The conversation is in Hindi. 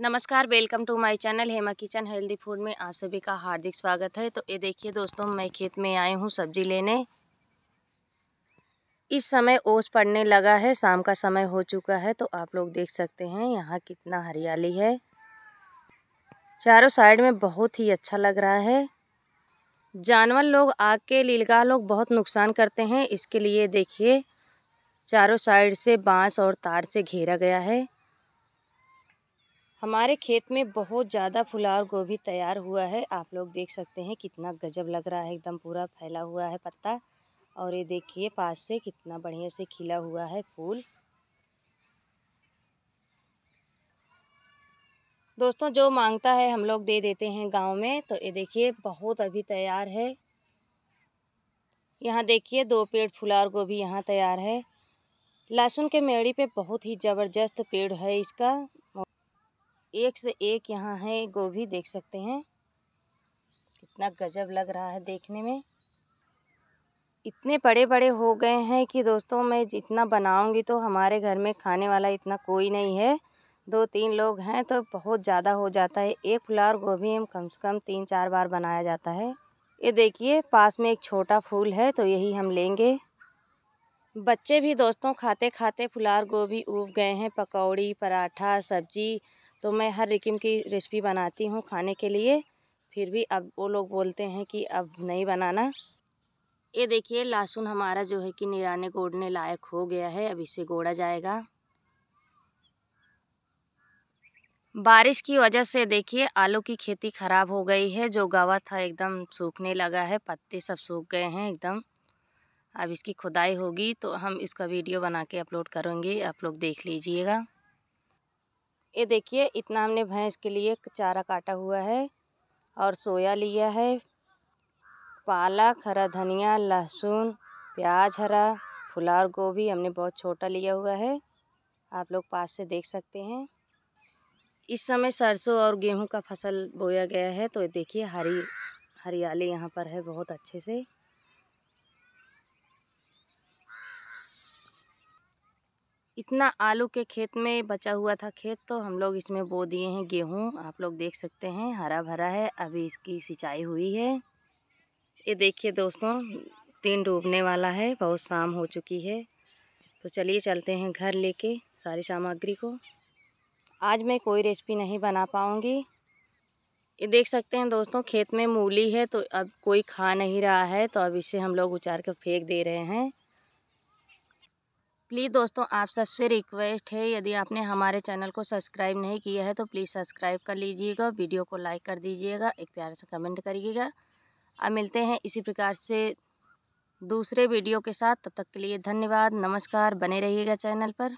नमस्कार welcome to my channel Hema kitchen healthy food में आप सभी का हार्दिक स्वागत है तो ये देखिए दोस्तों मैं खेत में आई हूँ सब्जी लेने इस समय ओस पड़ने लगा है शाम का समय हो चुका है तो आप लोग देख सकते हैं यहाँ कितना हरियाली है चारों साइड में बहुत ही अच्छा लग रहा है जानवर लोग आग के लीलगा लोग बहुत नुकसान करते हैं इसके लिए देखिए चारों साइड से बाँस और तार से घेरा गया है हमारे खेत में बहुत ज़्यादा फुलावर गोभी तैयार हुआ है आप लोग देख सकते हैं कितना गजब लग रहा है एकदम पूरा फैला हुआ है पत्ता और ये देखिए पास से कितना बढ़िया से खिला हुआ है फूल दोस्तों जो मांगता है हम लोग दे देते हैं गांव में तो ये देखिए बहुत अभी तैयार है यहाँ देखिए दो पेड़ फुलावर गोभी यहाँ तैयार है लहसुन के मेड़ी पे बहुत ही ज़बरदस्त पेड़ है इसका एक से एक यहाँ है गोभी देख सकते हैं कितना गजब लग रहा है देखने में इतने बड़े बड़े हो गए हैं कि दोस्तों मैं जितना बनाऊंगी तो हमारे घर में खाने वाला इतना कोई नहीं है दो तीन लोग हैं तो बहुत ज़्यादा हो जाता है एक और गोभी हम कम से कम तीन चार बार बनाया जाता है ये देखिए पास में एक छोटा फूल है तो यही हम लेंगे बच्चे भी दोस्तों खाते खाते फुलार गोभी उग गए हैं पकौड़ी पराठा सब्जी तो मैं हर रिकिम की रेसिपी बनाती हूँ खाने के लिए फिर भी अब वो लोग बोलते हैं कि अब नहीं बनाना ये देखिए लहसुन हमारा जो है कि निराने गोड़ने लायक हो गया है अब इसे गोड़ा जाएगा बारिश की वजह से देखिए आलू की खेती ख़राब हो गई है जो गवा था एकदम सूखने लगा है पत्ते सब सूख गए हैं एकदम अब इसकी खुदाई होगी तो हम इसका वीडियो बना के अपलोड करेंगे आप लोग देख लीजिएगा ये देखिए इतना हमने भैंस के लिए चारा काटा हुआ है और सोया लिया है पालक हरा धनिया लहसुन प्याज हरा फुलार गोभी हमने बहुत छोटा लिया हुआ है आप लोग पास से देख सकते हैं इस समय सरसों और गेहूं का फसल बोया गया है तो देखिए हरी हरियाली यहाँ पर है बहुत अच्छे से इतना आलू के खेत में बचा हुआ था खेत तो हम लोग इसमें बो दिए हैं गेहूँ आप लोग देख सकते हैं हरा भरा है अभी इसकी सिंचाई हुई है ये देखिए दोस्तों तीन डूबने वाला है बहुत शाम हो चुकी है तो चलिए चलते हैं घर लेके सारी सामग्री को आज मैं कोई रेसिपी नहीं बना पाऊँगी ये देख सकते हैं दोस्तों खेत में मूली है तो अब कोई खा नहीं रहा है तो अब इसे हम लोग उचार कर फेंक दे रहे हैं प्लीज़ दोस्तों आप सबसे रिक्वेस्ट है यदि आपने हमारे चैनल को सब्सक्राइब नहीं किया है तो प्लीज़ सब्सक्राइब कर लीजिएगा वीडियो को लाइक कर दीजिएगा एक प्यार से कमेंट करिएगा अब मिलते हैं इसी प्रकार से दूसरे वीडियो के साथ तब तक के लिए धन्यवाद नमस्कार बने रहिएगा चैनल पर